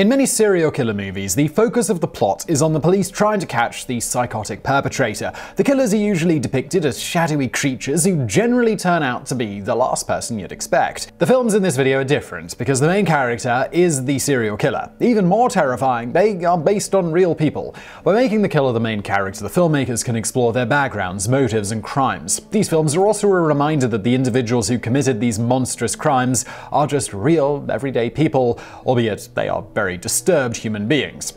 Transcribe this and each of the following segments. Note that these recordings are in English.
In many serial killer movies, the focus of the plot is on the police trying to catch the psychotic perpetrator. The killers are usually depicted as shadowy creatures who generally turn out to be the last person you'd expect. The films in this video are different because the main character is the serial killer. Even more terrifying, they are based on real people. By making the killer the main character, the filmmakers can explore their backgrounds, motives, and crimes. These films are also a reminder that the individuals who committed these monstrous crimes are just real, everyday people, albeit they are very very disturbed human beings.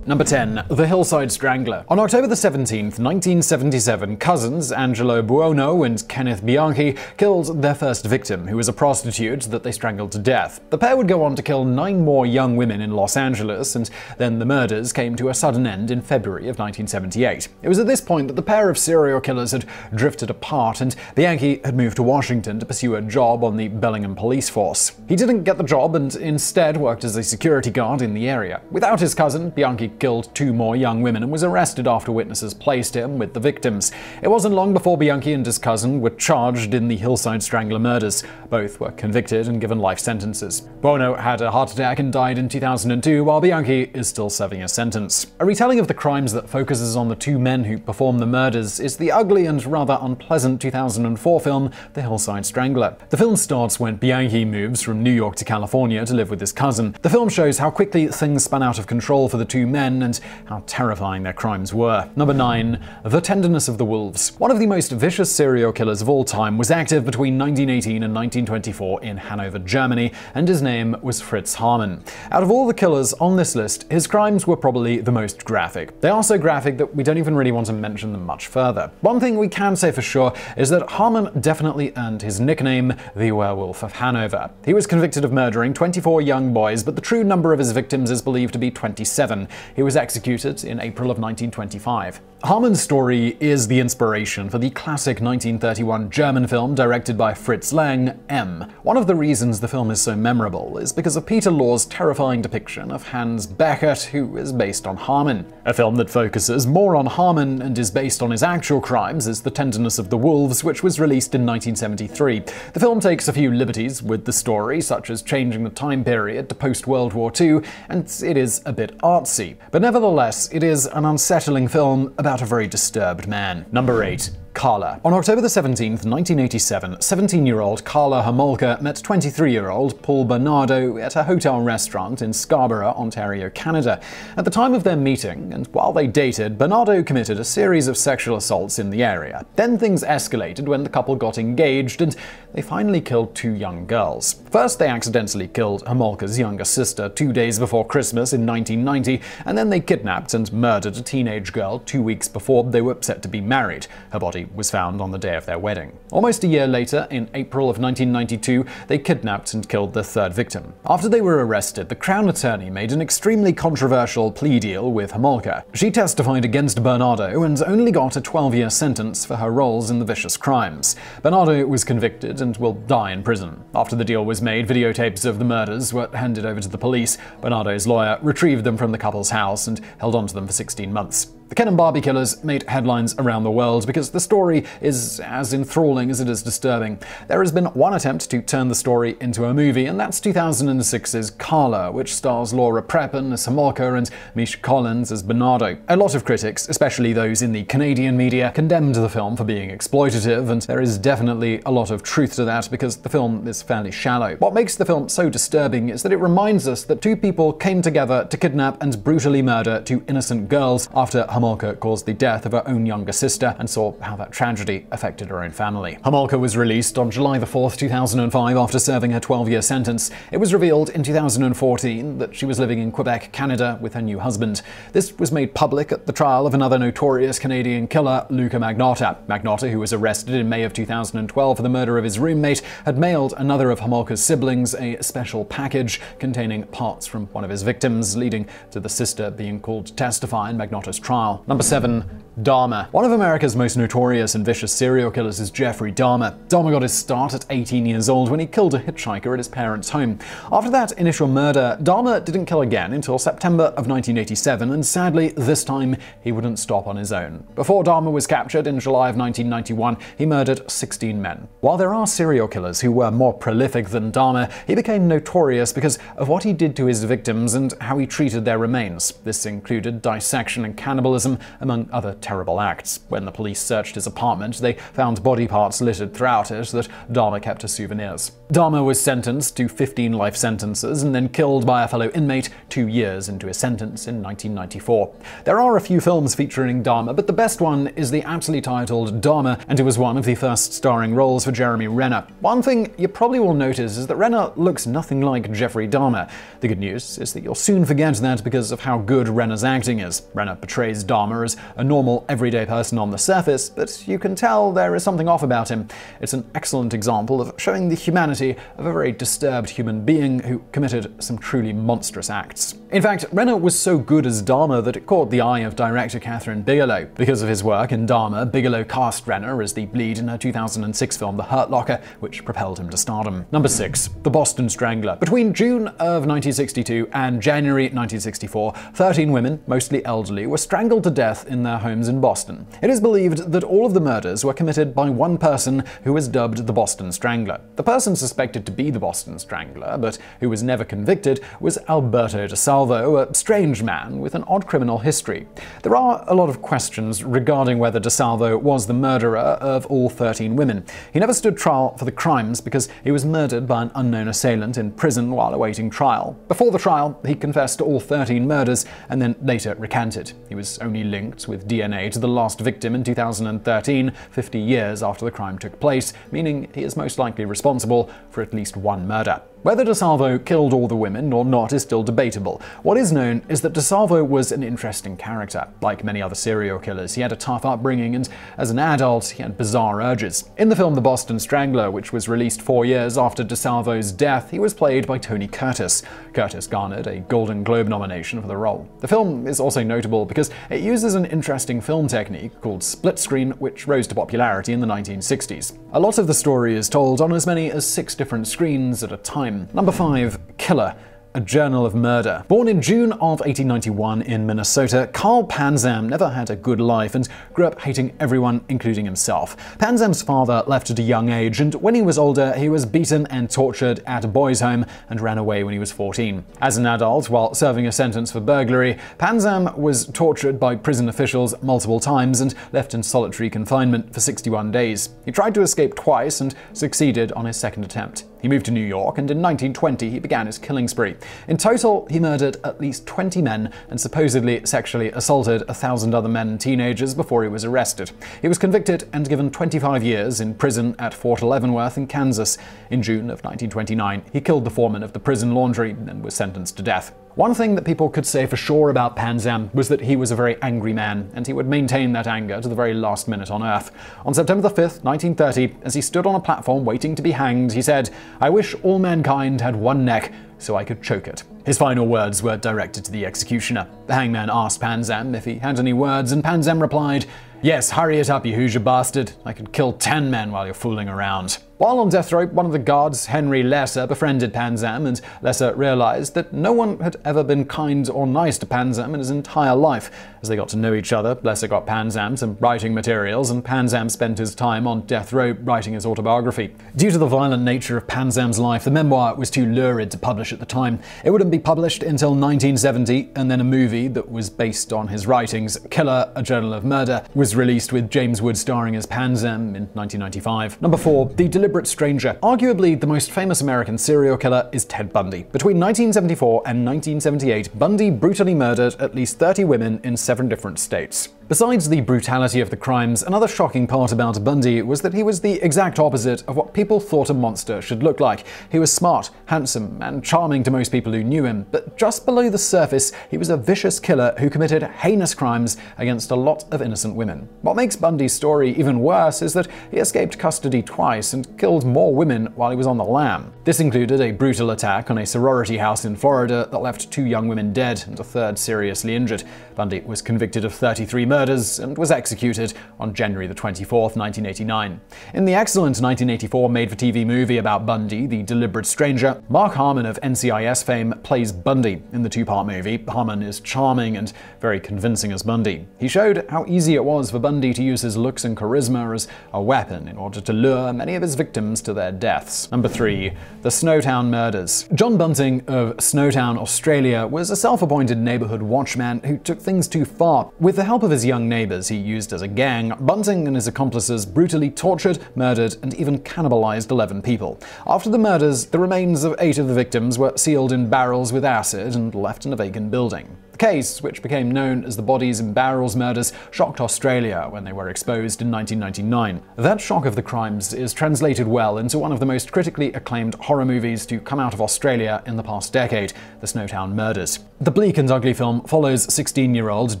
Number 10. The Hillside Strangler. On October the 17th, 1977, cousins Angelo Buono and Kenneth Bianchi killed their first victim, who was a prostitute that they strangled to death. The pair would go on to kill nine more young women in Los Angeles, and then the murders came to a sudden end in February of 1978. It was at this point that the pair of serial killers had drifted apart, and Bianchi had moved to Washington to pursue a job on the Bellingham police force. He didn't get the job and instead worked as a security guard in the area. Without his cousin, Bianchi killed two more young women and was arrested after witnesses placed him with the victims. It wasn't long before Bianchi and his cousin were charged in the Hillside Strangler murders. Both were convicted and given life sentences. Buono had a heart attack and died in 2002, while Bianchi is still serving a sentence. A retelling of the crimes that focuses on the two men who performed the murders is the ugly and rather unpleasant 2004 film The Hillside Strangler. The film starts when Bianchi moves from New York to California to live with his cousin. The film shows how quickly things span out of control for the two men men and how terrifying their crimes were. Number 9. The Tenderness of the Wolves One of the most vicious serial killers of all time was active between 1918 and 1924 in Hanover, Germany, and his name was Fritz Harman. Out of all the killers on this list, his crimes were probably the most graphic. They are so graphic that we don't even really want to mention them much further. One thing we can say for sure is that Harman definitely earned his nickname, the Werewolf of Hanover. He was convicted of murdering 24 young boys, but the true number of his victims is believed to be 27. He was executed in April of 1925. Harmon's story is the inspiration for the classic 1931 German film directed by Fritz Lang, M. One of the reasons the film is so memorable is because of Peter Law's terrifying depiction of Hans Beckert, who is based on Harmon. A film that focuses more on Harmon and is based on his actual crimes is The Tenderness of the Wolves, which was released in 1973. The film takes a few liberties with the story, such as changing the time period to post World War II, and it is a bit artsy. But nevertheless, it is an unsettling film about a very disturbed man. Number 8. Carla. On October the 17th, 1987, 17-year-old Carla Homolka met 23-year-old Paul Bernardo at a hotel restaurant in Scarborough, Ontario, Canada. At the time of their meeting, and while they dated, Bernardo committed a series of sexual assaults in the area. Then things escalated when the couple got engaged, and they finally killed two young girls. First, they accidentally killed Homolka's younger sister two days before Christmas in 1990, and then they kidnapped and murdered a teenage girl two weeks before they were set to be married. Her body was found on the day of their wedding. Almost a year later, in April of 1992, they kidnapped and killed the third victim. After they were arrested, the Crown attorney made an extremely controversial plea deal with Homolka. She testified against Bernardo and only got a 12-year sentence for her roles in the vicious crimes. Bernardo was convicted and will die in prison. After the deal was made, videotapes of the murders were handed over to the police. Bernardo's lawyer retrieved them from the couple's house and held onto them for 16 months. The Ken and Barbie killers made headlines around the world because the story is as enthralling as it is disturbing. There has been one attempt to turn the story into a movie, and that's 2006's Carla, which stars Laura Prepon as Homolka and Mish Collins as Bernardo. A lot of critics, especially those in the Canadian media, condemned the film for being exploitative, and there is definitely a lot of truth to that because the film is fairly shallow. What makes the film so disturbing is that it reminds us that two people came together to kidnap and brutally murder two innocent girls after Hamalka caused the death of her own younger sister and saw how that tragedy affected her own family. Hamalka was released on July 4, 2005 after serving her 12-year sentence. It was revealed in 2014 that she was living in Quebec, Canada with her new husband. This was made public at the trial of another notorious Canadian killer, Luca Magnotta. Magnotta, who was arrested in May of 2012 for the murder of his roommate, had mailed another of Hamalka's siblings a special package containing parts from one of his victims, leading to the sister being called to testify in Magnotta's trial mile. Number seven, Dahmer. One of America's most notorious and vicious serial killers is Jeffrey Dahmer. Dahmer got his start at 18 years old when he killed a hitchhiker at his parents' home. After that initial murder, Dahmer didn't kill again until September of 1987, and sadly, this time he wouldn't stop on his own. Before Dahmer was captured in July of 1991, he murdered 16 men. While there are serial killers who were more prolific than Dahmer, he became notorious because of what he did to his victims and how he treated their remains. This included dissection and cannibalism, among other terrible acts. When the police searched his apartment, they found body parts littered throughout it that Dharma kept as souvenirs. Dharma was sentenced to 15 life sentences and then killed by a fellow inmate two years into his sentence in 1994. There are a few films featuring Dharma, but the best one is the aptly titled Dharma, and it was one of the first starring roles for Jeremy Renner. One thing you probably will notice is that Renner looks nothing like Jeffrey Dahmer. The good news is that you'll soon forget that because of how good Renner's acting is. Renner portrays Dharma as a normal normal, everyday person on the surface, but you can tell there is something off about him. It's an excellent example of showing the humanity of a very disturbed human being who committed some truly monstrous acts. In fact, Renner was so good as Dharma that it caught the eye of director Catherine Bigelow. Because of his work in Dharma, Bigelow cast Renner as the lead in her 2006 film The Hurt Locker, which propelled him to stardom. Number 6. The Boston Strangler. Between June of 1962 and January 1964, 13 women, mostly elderly, were strangled to death in their homes in Boston. It is believed that all of the murders were committed by one person who was dubbed the Boston Strangler. The person suspected to be the Boston Strangler, but who was never convicted, was Alberto DeSalvo, a strange man with an odd criminal history. There are a lot of questions regarding whether DeSalvo was the murderer of all 13 women. He never stood trial for the crimes because he was murdered by an unknown assailant in prison while awaiting trial. Before the trial, he confessed to all 13 murders and then later recanted. He was only linked with DNA to the last victim in 2013, 50 years after the crime took place, meaning he is most likely responsible for at least one murder. Whether DeSalvo killed all the women or not is still debatable. What is known is that DeSalvo was an interesting character. Like many other serial killers, he had a tough upbringing and, as an adult, he had bizarre urges. In the film The Boston Strangler, which was released four years after DeSalvo's death, he was played by Tony Curtis. Curtis garnered a Golden Globe nomination for the role. The film is also notable because it uses an interesting film technique called split screen, which rose to popularity in the 1960s. A lot of the story is told on as many as six different screens at a time Number 5. Killer a Journal of Murder. Born in June of 1891 in Minnesota, Carl Panzam never had a good life and grew up hating everyone, including himself. Panzam's father left at a young age, and when he was older, he was beaten and tortured at a boys' home and ran away when he was 14. As an adult, while serving a sentence for burglary, Panzam was tortured by prison officials multiple times and left in solitary confinement for 61 days. He tried to escape twice and succeeded on his second attempt. He moved to New York, and in 1920 he began his killing spree. In total, he murdered at least 20 men and supposedly sexually assaulted a thousand other men and teenagers before he was arrested. He was convicted and given 25 years in prison at Fort Leavenworth in Kansas. In June of 1929, he killed the foreman of the prison laundry and was sentenced to death. One thing that people could say for sure about Panzan was that he was a very angry man, and he would maintain that anger to the very last minute on Earth. On September 5, 1930, as he stood on a platform waiting to be hanged, he said, I wish all mankind had one neck so I could choke it. His final words were directed to the executioner. The hangman asked Panzan if he had any words, and Panzan replied, Yes, hurry it up, you Hoosier bastard. I could kill ten men while you're fooling around. While on death row, one of the guards, Henry Lesser, befriended Panzam, and Lesser realized that no one had ever been kind or nice to Panzam in his entire life. As they got to know each other, Blesser got Panzam some writing materials, and Panzam spent his time on death row writing his autobiography. Due to the violent nature of Panzam's life, the memoir was too lurid to publish at the time. It wouldn't be published until 1970, and then a movie that was based on his writings, Killer, A Journal of Murder, was released with James Wood starring as Panzam in 1995. Number 4. The Deliberate Stranger. Arguably the most famous American serial killer is Ted Bundy. Between 1974 and 1978, Bundy brutally murdered at least 30 women in seven seven different states. Besides the brutality of the crimes, another shocking part about Bundy was that he was the exact opposite of what people thought a monster should look like. He was smart, handsome, and charming to most people who knew him, but just below the surface, he was a vicious killer who committed heinous crimes against a lot of innocent women. What makes Bundy's story even worse is that he escaped custody twice and killed more women while he was on the lam. This included a brutal attack on a sorority house in Florida that left two young women dead and a third seriously injured. Bundy was convicted of 33 murders murders and was executed on January 24, 1989. In the excellent 1984 made-for-TV movie about Bundy, The Deliberate Stranger, Mark Harmon of NCIS fame plays Bundy in the two-part movie. Harmon is charming and very convincing as Bundy. He showed how easy it was for Bundy to use his looks and charisma as a weapon in order to lure many of his victims to their deaths. Number 3. The Snowtown Murders John Bunting of Snowtown, Australia was a self-appointed neighborhood watchman who took things too far. With the help of his young neighbors he used as a gang, Bunting and his accomplices brutally tortured, murdered, and even cannibalized 11 people. After the murders, the remains of eight of the victims were sealed in barrels with acid and left in a vacant building. The case, which became known as the Bodies in Barrels murders, shocked Australia when they were exposed in 1999. That shock of the crimes is translated well into one of the most critically acclaimed horror movies to come out of Australia in the past decade, The Snowtown Murders. The bleak and ugly film follows 16-year-old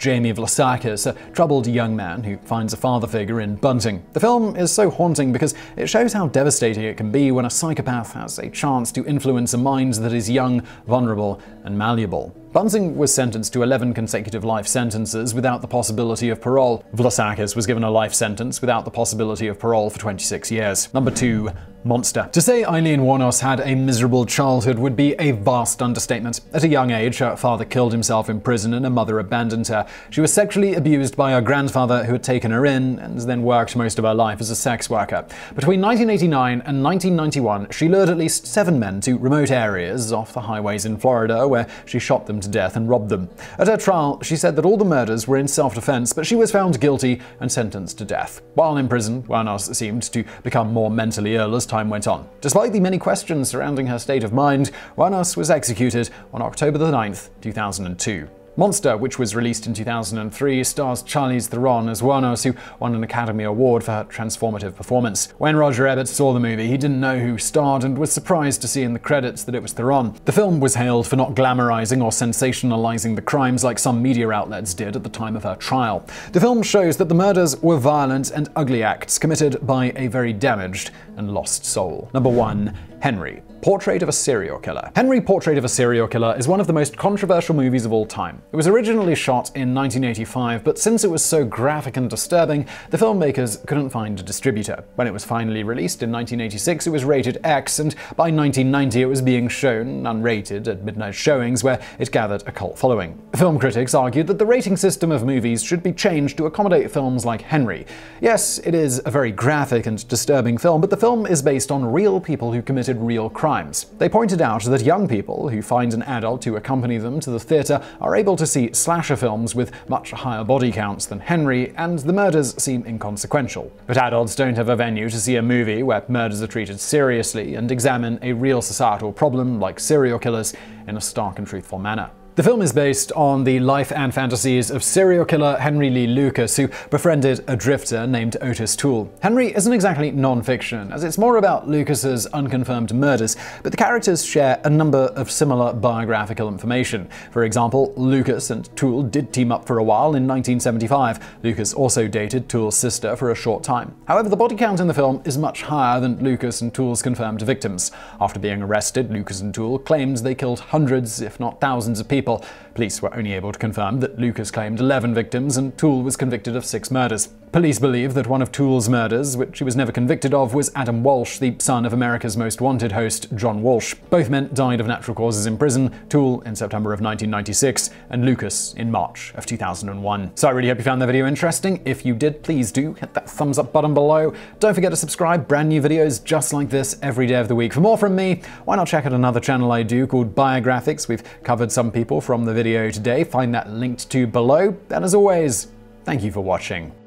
Jamie Vlasakis, a troubled young man who finds a father figure in Bunting. The film is so haunting because it shows how devastating it can be when a psychopath has a chance to influence a mind that is young, vulnerable, and malleable. Bunzing was sentenced to 11 consecutive life sentences without the possibility of parole. Vlasakis was given a life sentence without the possibility of parole for 26 years. Number 2 monster. To say Eileen Warnos had a miserable childhood would be a vast understatement. At a young age, her father killed himself in prison and her mother abandoned her. She was sexually abused by her grandfather, who had taken her in and then worked most of her life as a sex worker. Between 1989 and 1991, she lured at least seven men to remote areas off the highways in Florida, where she shot them to death and robbed them. At her trial, she said that all the murders were in self-defense, but she was found guilty and sentenced to death. While in prison, Warnos seemed to become more mentally ill as time went on. Despite the many questions surrounding her state of mind, Juanas was executed on October 9, 2002. Monster, which was released in 2003, stars Charlize Theron as Juanos, who won an Academy Award for her transformative performance. When Roger Ebert saw the movie, he didn't know who starred and was surprised to see in the credits that it was Theron. The film was hailed for not glamorizing or sensationalizing the crimes like some media outlets did at the time of her trial. The film shows that the murders were violent and ugly acts committed by a very damaged and lost soul. Number 1. Henry, Portrait of a Serial Killer. Henry, Portrait of a Serial Killer is one of the most controversial movies of all time. It was originally shot in 1985, but since it was so graphic and disturbing, the filmmakers couldn't find a distributor. When it was finally released in 1986, it was rated X, and by 1990 it was being shown, unrated, at midnight showings, where it gathered a cult following. Film critics argued that the rating system of movies should be changed to accommodate films like Henry. Yes, it is a very graphic and disturbing film, but the film is based on real people who committed committed real crimes. They pointed out that young people who find an adult to accompany them to the theatre are able to see slasher films with much higher body counts than Henry, and the murders seem inconsequential. But adults don't have a venue to see a movie where murders are treated seriously and examine a real societal problem like serial killers in a stark and truthful manner. The film is based on the life and fantasies of serial killer Henry Lee Lucas, who befriended a drifter named Otis Toole. Henry isn't exactly non-fiction, as it's more about Lucas's unconfirmed murders, but the characters share a number of similar biographical information. For example, Lucas and Toole did team up for a while in 1975. Lucas also dated Toole's sister for a short time. However, the body count in the film is much higher than Lucas and Toole's confirmed victims. After being arrested, Lucas and Toole claimed they killed hundreds, if not thousands, of people people. Police were only able to confirm that Lucas claimed 11 victims and Toole was convicted of six murders. Police believe that one of Toole's murders, which he was never convicted of, was Adam Walsh, the son of America's Most Wanted host, John Walsh. Both men died of natural causes in prison, Toole in September of 1996, and Lucas in March of 2001. So I really hope you found that video interesting. If you did, please do hit that thumbs up button below. Don't forget to subscribe, brand new videos just like this every day of the week. For more from me, why not check out another channel I do called Biographics. We've covered some people from the video today. Find that linked to below. And as always, thank you for watching.